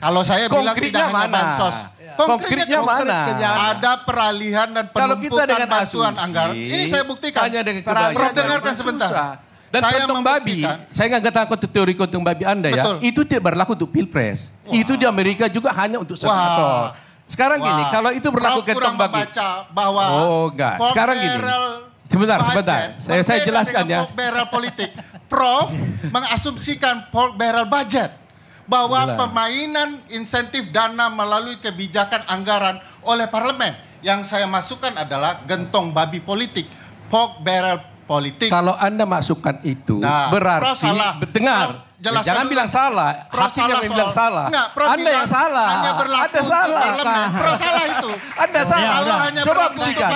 Kalau saya bilang tidak hanya mana? bansos. Iya. Konkretnya, mana? Ada peralihan dan penumpukan bantuan anggaran. Ini saya buktikan. Hanya dengan kebanyakan. dengarkan sebentar. Dan saya kantong babi, saya nggak takut teori kantong babi Anda ya. Betul. Itu tidak berlaku untuk pilpres. Wah. Itu di Amerika juga hanya untuk senator. Sekarang Wah. gini, kalau itu berlaku kantong babi. bahwa oh enggak. Sekarang gini. Sebentar, sebentar. Saya, saya jelaskan ya. Barrel politik. Prof mengasumsikan pork barrel budget bahwa Bila. pemainan insentif dana melalui kebijakan anggaran oleh parlemen yang saya masukkan adalah gentong babi politik, pork barrel politik. Kalau Anda masukkan itu nah, berarti salah. dengar. Nah, jelaskan. Jangan dulu. bilang salah. Hakim yang soal. bilang salah. Enggak, Anda yang salah. Hanya berlaku Anda salah. Pro salah itu. Anda salah. Ya, hanya Coba buktikan.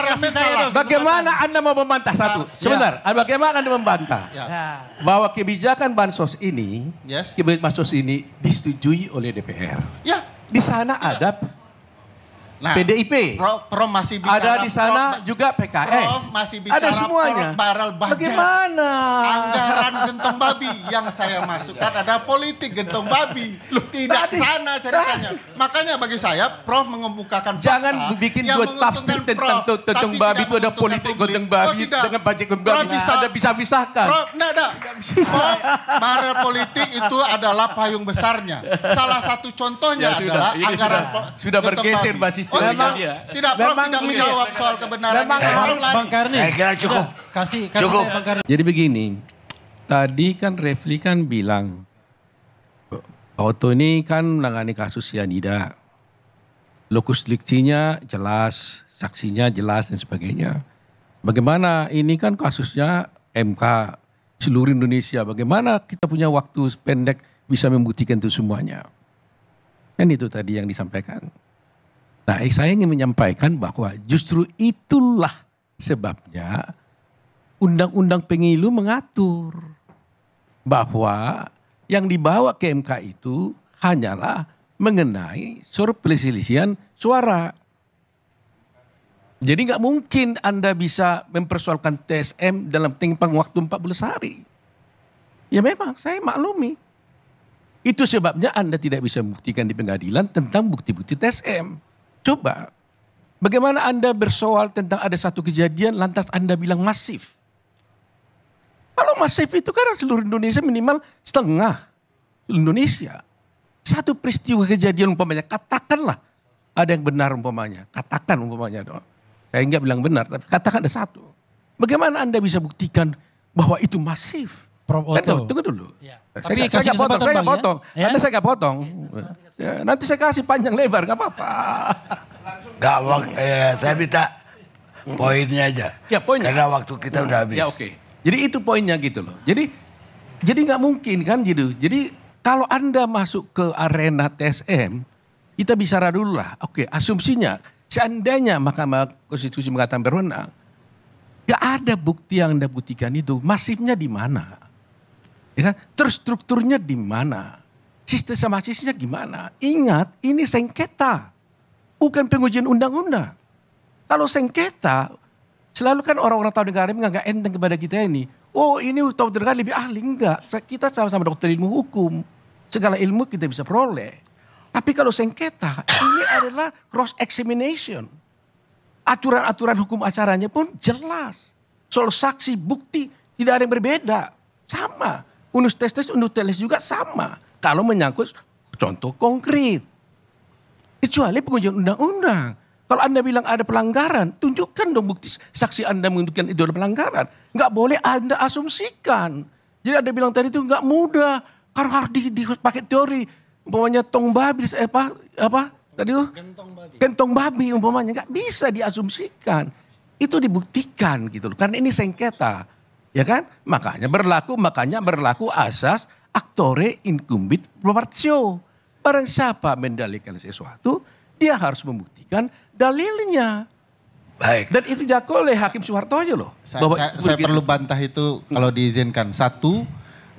Bagaimana Anda mau membantah satu? Ya. Sebentar. Ya. Bagaimana Anda membantah? Ya. ya. Bahwa kebijakan bansos ini, yes. kebijakan bansos ini disetujui oleh DPR. Ya. Di sana ya. ada Nah, PDIP. Pro, pro masih bicara. Ada di sana pro, juga PKS. Pro masih bicara ada semuanya. Pro Bagaimana? Anggaran gentong babi yang saya masukkan ada politik gentong babi. Loh, Tidak tadi, sana ceritanya. Makanya bagi saya Prof mengemukakan fakta Jangan bikin buat tafsir tentang gentong babi itu ada politik gentong babi oh, dengan budget gentong babi. Bisa, ada bisa pisahkan. Prof, enggak ada. Barrel politik itu adalah payung besarnya. Salah satu contohnya ya, adalah sudah, anggaran sudah bergeser basis oh, memang, dia. Tidak, Prof memang, tidak menjawab iya. soal kebenaran. Memang, memang Bang Karni. Saya kira cukup. Nah, kasih, kasih cukup. Bang Karni. Jadi begini, tadi kan Refli kan bilang, Oto ini kan menangani kasus sianida. Lokus deliktinya jelas, saksinya jelas dan sebagainya. Bagaimana ini kan kasusnya MK seluruh Indonesia. Bagaimana kita punya waktu pendek bisa membuktikan itu semuanya. Kan itu tadi yang disampaikan. Nah eh, saya ingin menyampaikan bahwa justru itulah sebabnya undang-undang pemilu mengatur bahwa yang dibawa ke MK itu hanyalah mengenai perselisihan suara. Jadi nggak mungkin Anda bisa mempersoalkan TSM dalam timpang waktu 40 hari. Ya memang saya maklumi. Itu sebabnya Anda tidak bisa membuktikan di pengadilan tentang bukti-bukti TSM. Coba, bagaimana Anda bersoal tentang ada satu kejadian lantas Anda bilang masif. Kalau masif itu kan seluruh Indonesia minimal setengah Indonesia. Satu peristiwa kejadian umpamanya, katakanlah ada yang benar umpamanya. Katakan umpamanya dong. Saya enggak bilang benar, tapi katakan ada satu. Bagaimana Anda bisa buktikan bahwa itu masif? Oto. Tunggu dulu. Ya. Tapi saya nggak potong, saya nggak ya? potong. Ya? Anda saya nggak potong. Iya, iya, iya. Ya, nanti saya kasih panjang lebar, nggak apa-apa. Gak eh, saya minta poinnya aja. Ya poinnya. Karena waktu kita ya, udah habis. Ya oke. Okay. Jadi itu poinnya gitu loh. Jadi jadi nggak mungkin kan gitu. Jadi kalau anda masuk ke arena TSM, kita bicara dulu lah. Oke, okay, asumsinya seandainya Mahkamah Konstitusi mengatakan berwenang, nggak ada bukti yang anda buktikan itu. Masifnya di mana? Ya kan? Terstrukturnya di mana? Sistem sama sistemnya gimana? Ingat, ini sengketa. Bukan pengujian undang-undang. Kalau sengketa, selalu kan orang-orang tahu negara nggak enteng kepada kita ini. Oh ini tahu negara lebih ahli. Enggak, kita sama-sama dokter ilmu hukum. Segala ilmu kita bisa peroleh. Tapi kalau sengketa, ini adalah cross examination. Aturan-aturan hukum acaranya pun jelas. Soal saksi, bukti, tidak ada yang berbeda. Sama. Unus testis, unus teles juga sama kalau menyangkut contoh konkret. Kecuali pengujian undang-undang. Kalau Anda bilang ada pelanggaran, tunjukkan dong bukti saksi Anda menunjukkan itu ada pelanggaran. Enggak boleh Anda asumsikan. Jadi Anda bilang tadi itu enggak mudah. Karena harus di, di, pakai teori. Umpamanya tong babi, eh, apa, apa tadi itu? Gentong babi. Gentong babi umpamanya. Enggak bisa diasumsikan. Itu dibuktikan gitu loh. Karena ini sengketa. Ya kan? Makanya berlaku, makanya berlaku asas aktore incumbit proportio. Barang siapa mendalikan sesuatu, dia harus membuktikan dalilnya. Baik. Dan itu diakui oleh Hakim aja loh. Saya, bahwa saya, saya perlu bantah itu kalau diizinkan. Satu,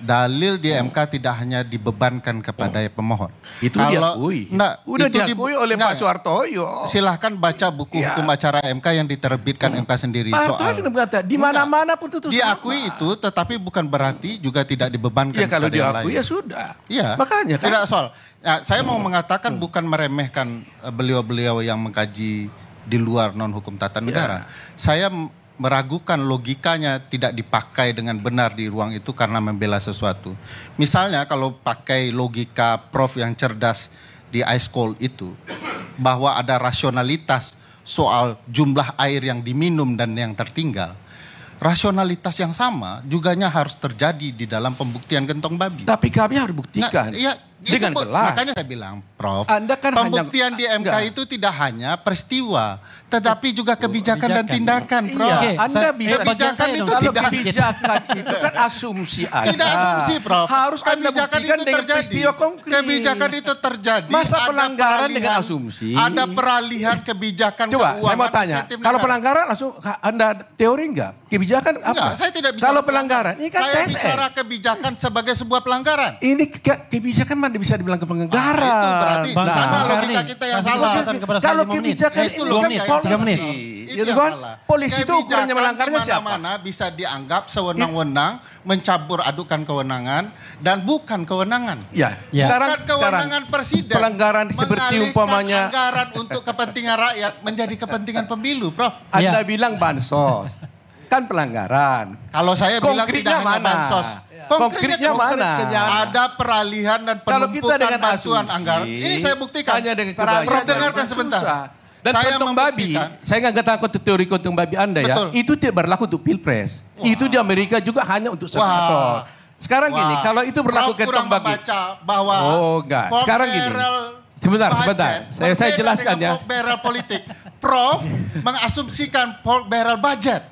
dalil di MK hmm. tidak hanya dibebankan kepada hmm. pemohon. Itu Kalau, diakui. Nah, Udah itu diakui di, oleh enggak, Pak Soeharto. Silahkan baca buku ya. hukum acara MK yang diterbitkan hmm. MK sendiri. Pak soal, berkata, di mana-mana pun itu Diakui sama. itu tetapi bukan berarti juga tidak dibebankan ya, kalau diakui ya sudah. Iya. Makanya kan. Tidak soal. Ya, saya hmm. mau mengatakan hmm. bukan meremehkan eh, beliau-beliau yang mengkaji di luar non hukum tata negara. Ya. Saya meragukan logikanya tidak dipakai dengan benar di ruang itu karena membela sesuatu. Misalnya kalau pakai logika prof yang cerdas di ice cold itu bahwa ada rasionalitas soal jumlah air yang diminum dan yang tertinggal. Rasionalitas yang sama juganya harus terjadi di dalam pembuktian gentong babi. Tapi kami harus buktikan. Nah, ya, dengan itu, Makanya saya bilang, Prof, Anda kan pembuktian hanya, di MK enggak. itu tidak hanya peristiwa, tetapi juga oh, kebijakan, dan tindakan, Iya, Anda bisa kebijakan itu tidak kebijakan itu kan asumsi Anda. Tidak asumsi, Prof. Harus kebijakan itu terjadi. Kebijakan itu terjadi. Masa pelanggaran dengan asumsi? Ada peralihan kebijakan Coba, saya mau tanya. Kalau pelanggaran langsung Anda teori enggak? Kebijakan apa? Enggak, saya tidak bisa. Kalau pelanggaran, ini kan saya bicara kebijakan sebagai sebuah pelanggaran. Ini kebijakan mana bisa dibilang pelanggaran? Ah, itu berarti nah, sama logika kita yang salah. Kalau kebijakan eh, itu kan tiga menit. Itu kan polisi itu ukurannya melanggarnya siapa? Mana bisa dianggap sewenang-wenang iya. mencampur adukan kewenangan dan bukan kewenangan. Ya. ya. Sekarang bukan kewenangan sekarang, presiden. Pelanggaran seperti umpamanya anggaran untuk kepentingan rakyat menjadi kepentingan pemilu, Prof. Anda ya. bilang bansos. kan pelanggaran. Kalau saya bilang tidak mana? bansos. Iya. Konkretnya, konkretnya mana? Ada peralihan dan penumpukan bantuan anggaran. Ini saya buktikan. Hanya dengan kebanyakan. Dengarkan sebentar. Susah. Dan saya babi, saya nggak takut teori kantong babi Anda ya. Betul. Itu tidak berlaku untuk pilpres. Wah. Itu di Amerika juga hanya untuk senator. Sekarang Wah. gini, kalau itu berlaku Kau babi. bahwa Oh enggak. Sekarang gini. Sebentar, sebentar. Saya, saya jelaskan ya. barrel politik. Prof mengasumsikan pork barrel budget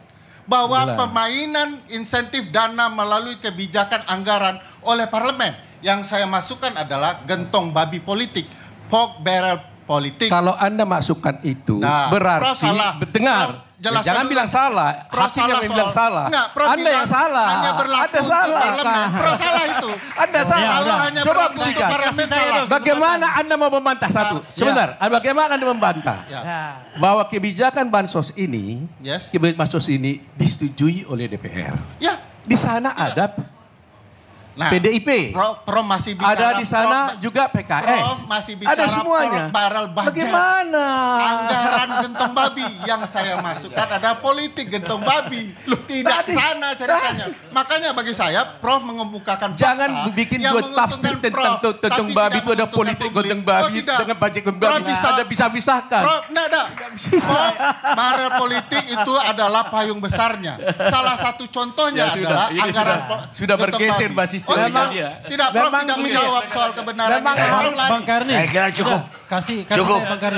bahwa Bila. pemainan insentif dana melalui kebijakan anggaran oleh parlemen yang saya masukkan adalah gentong babi politik, pork barrel politik. Kalau Anda masukkan itu, nah, berarti salah. dengar. ya, jangan dulu. bilang salah, pro hakim yang bilang salah. Enggak, anda yang salah. berlaku Anda salah. Pro salah itu. Anda oh, salah. Ya, Coba buktikan. Bagaimana Anda mau membantah nah, satu? Ya. Sebentar, ah, bagaimana Anda membantah? Ya. ya. Bahwa kebijakan bansos ini, yes. kebijakan bansos ini disetujui oleh DPR. Ya. Di sana ya. ada Nah, PDIP. Prof, Prof masih bicara. Ada di sana Prof, juga PKS. Prof masih bicara ada semuanya. Prof barrel Bagaimana? Anggaran bukan gentong babi yang saya masukkan ada politik gentong babi. Loh, tidak tadi, sana ceritanya. Makanya bagi saya Prof mengemukakan Jangan bikin dua tafsir tentang gentong babi itu ada politik gentong babi oh, dengan baca gentong babi. Bisa, ada bisa pisahkan Prof, Nada. ada. Bisa. Mara politik itu adalah payung besarnya. Salah satu contohnya ya, sudah, adalah anggaran sudah, sudah bergeser oh, basis Tidak, dia. Tidak, Prof tidak iya. menjawab soal kebenaran. Memang iya. Bang Karni. Saya kira cukup. Kasih kasih cukup. Bang